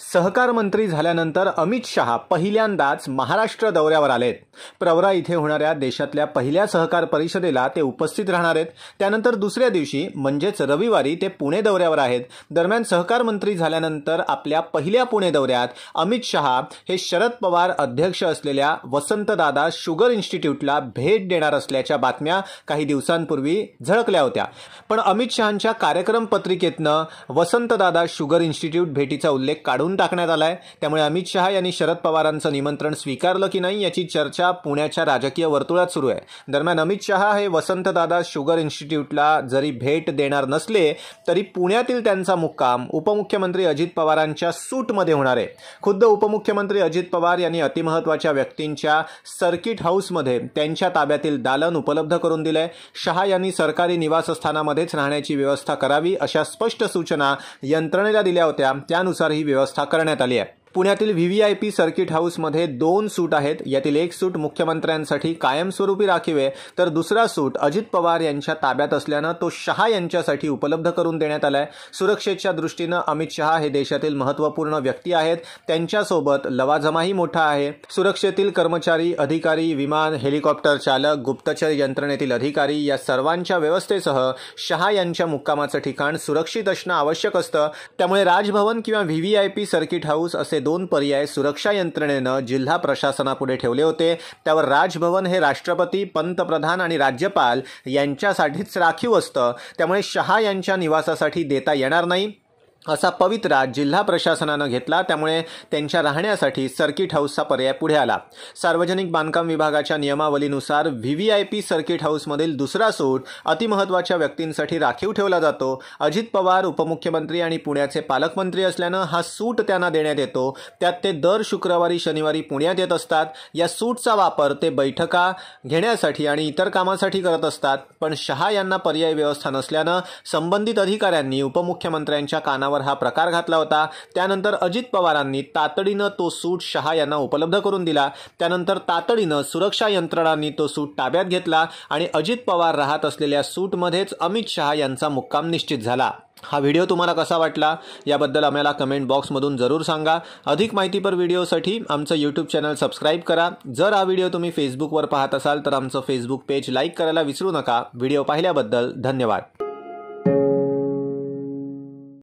सहकार मंत्री झाल्यानंतर अमित शहा पहिल्यांदाच महाराष्ट्र दौऱ्यावर आलेत प्रवरा इथे होणाऱ्या देशातल्या पहिल्या सहकार परिषदेला ते उपस्थित राहणार आहेत त्यानंतर दुसऱ्या दिवशी म्हणजेच रविवारी ते पुणे दौऱ्यावर आहेत दरम्यान सहकार मंत्री झाल्यानंतर आपल्या पहिल्या पुणे दौऱ्यात अमित शहा हे शरद पवार अध्यक्ष असलेल्या वसंतदादा शुगर इन्स्टिट्यूटला भेट देणार असल्याच्या बातम्या काही दिवसांपूर्वी झळकल्या होत्या पण अमित शहाच्या कार्यक्रम पत्रिकेतनं वसंतदादा शुगर इन्स्टिट्यूट भेटीचा उल्लेख काढून काढून टाकण्यात आला आहे त्यामुळे अमित शहा यांनी शरद पवारांचं निमंत्रण स्वीकारलं की नाही याची चर्चा पुण्याच्या राजकीय वर्तुळात सुरू आहे दरम्यान अमित शहा हे वसंतदादा शुगर इन्स्टिट्यूटला जरी भेट देणार नसले तरी पुण्यातील त्यांचा मुक्काम उपमुख्यमंत्री अजित पवारांच्या सूटमध्ये होणार आहे खुद्द उपमुख्यमंत्री अजित पवार यांनी अतिमहत्वाच्या व्यक्तींच्या सर्किट हाऊसमध्ये त्यांच्या ताब्यातील दालन उपलब्ध करून दिलंय शहा यांनी सरकारी निवासस्थानामध्येच राहण्याची व्यवस्था करावी अशा स्पष्ट सूचना यंत्रणेला दिल्या होत्या त्यानुसार ही व्यवस्था साकारण्यात आली आहे पुण्यातील V V I P circuit हाऊसमध्ये दोन सूट आहेत यातील एक सूट मुख्यमंत्र्यांसाठी कायमस्वरूपी राखीव आहे तर दुसरा सूट अजित पवार यांच्या ताब्यात असल्यानं तो शहा यांच्यासाठी उपलब्ध करून देण्यात आला आहे सुरक्षेच्या दृष्टीनं अमित शहा हे देशातील महत्त्वपूर्ण व्यक्ती आहेत त्यांच्यासोबत लवाजमाही मोठा आहे सुरक्षेतील कर्मचारी अधिकारी विमान हेलिकॉप्टर चालक गुप्तचर यंत्रणेतील अधिकारी या सर्वांच्या व्यवस्थेसह शहा यांच्या मुक्कामाचं ठिकाण सुरक्षित असणं आवश्यक असतं त्यामुळे राजभवन किंवा व्ही सर्किट हाऊस असे दोन पर्याय सुरक्षा यंत्रणेनं जिल्हा प्रशासनापुढे ठेवले होते त्यावर राजभवन हे राष्ट्रपती पंतप्रधान आणि राज्यपाल यांच्यासाठीच राखीव असतं त्यामुळे शहा यांच्या निवासासाठी देता येणार नाही असा पवित्रा जिल्हा प्रशासनानं घेतला त्यामुळे त्यांच्या राहण्यासाठी सर्किट हाऊसचा पर्याय पुढे आला सार्वजनिक बांधकाम विभागाच्या नियमावलीनुसार V V I P circuit हाऊसमधील दुसरा सूट अतिमहत्वाच्या व्यक्तींसाठी राखीव ठेवला जातो अजित पवार उपमुख्यमंत्री आणि पुण्याचे पालकमंत्री असल्यानं हा सूट त्यांना देण्यात येतो त्यात ते दर शुक्रवारी शनिवारी पुण्यात येत असतात या सूटचा वापर ते बैठका घेण्यासाठी आणि इतर कामासाठी करत असतात पण शहा यांना पर्याय व्यवस्था नसल्यानं संबंधित अधिकाऱ्यांनी उपमुख्यमंत्र्यांच्या काना हा प्रकार घातला होता त्यानंतर अजित पवारांनी तातडीनं तो सूट शहा यांना उपलब्ध करून दिला त्यानंतर तातडीनं सुरक्षा यंत्रणांनी तो सूट ताब्यात घेतला आणि अजित पवार राहत असलेल्या सूटमध्येच अमित शहा यांचा मुक्काम निश्चित झाला हा व्हिडिओ तुम्हाला कसा वाटला याबद्दल आम्हाला कमेंट बॉक्समधून जरूर सांगा अधिक माहितीपर व्हिडिओसाठी आमचं यूट्यूब चॅनल सबस्क्राईब करा जर हा व्हिडिओ तुम्ही फेसबुकवर पाहत असाल तर आमचं फेसबुक पेज लाईक करायला विसरू नका व्हिडिओ पाहिल्याबद्दल धन्यवाद